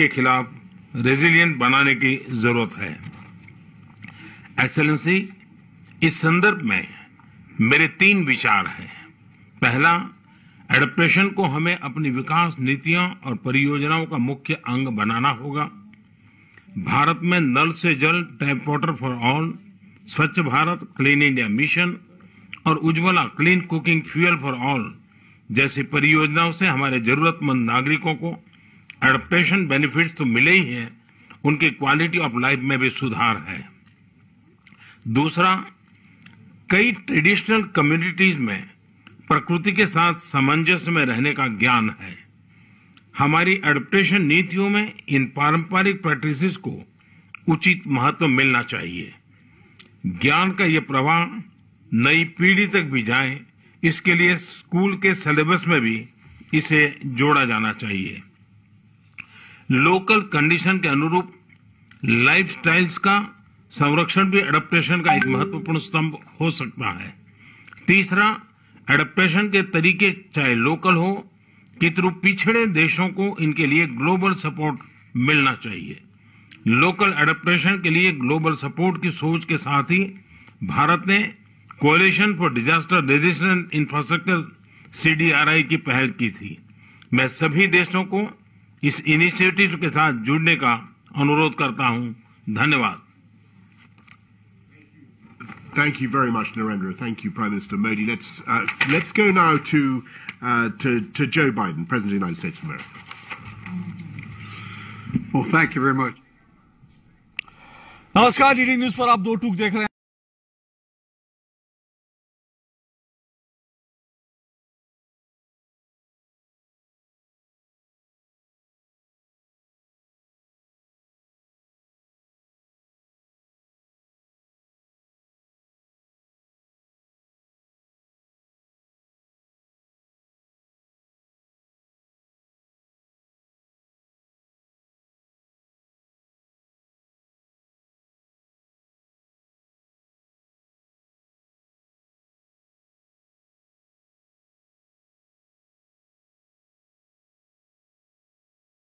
के खिलाफ रेजिलियंट बनाने की जरूरत है एक्सेलेंसी इस संदर्भ में मेरे तीन विचार हैं पहला एडप्टेशन को हमें अपनी विकास नीतियों और परियोजनाओं का मुख्य अंग बनाना होगा भारत में नल से जल टैप वाटर फॉर ऑल स्वच्छ भारत क्लीन इंडिया मिशन और Ujjwala clean cooking fuel for all जैसी परियोजनाओं से हमारे जरूरतमंद नागरिकों को एडप्टेशन बेनिफिट्स तो मिले ही हैं उनकी क्वालिटी ऑफ लाइफ में भी सुधार है दूसरा कई ट्रेडिशनल कम्युनिटीज में प्रकृति के साथ सामंजस्य में रहने का ज्ञान है हमारी एडप्टेशन नीतियों में इन पारंपरिक प्रैक्टिसेस को उचित महत्व मिलना चाहिए ज्ञान का यह प्रवाह नई पीढ़ी तक भी जाए इसके लिए स्कूल के सिलेबस में भी इसे जोड़ा जाना चाहिए लोकल कंडीशन के अनुरूप स्टाइल्स का संरक्षण भी एडप्टेशन का एक महत्वपूर्ण स्तंभ हो सकता है तीसरा एडप्टेशन के तरीके चाहे लोकल हो थ्रू पिछड़े देशों को इनके लिए ग्लोबल सपोर्ट मिलना चाहिए लोकल एडप्टेशन के लिए ग्लोबल सपोर्ट की सोच के साथ ही भारत ने coalition for disaster resistant infrastructure CDRI की पहल की थी मैं सभी देशों को इस इनिशिएटिव के साथ जुड़ने का अनुरोध करता हूं धन्यवाद Thank you very much, Narendra. Thank you, Prime Minister Modi. Let's uh, let's go now to, uh, to to Joe Biden, President of the United States of America. Well, thank you very much. नमस्कार DD news पर आप दो टूक देख रहे हैं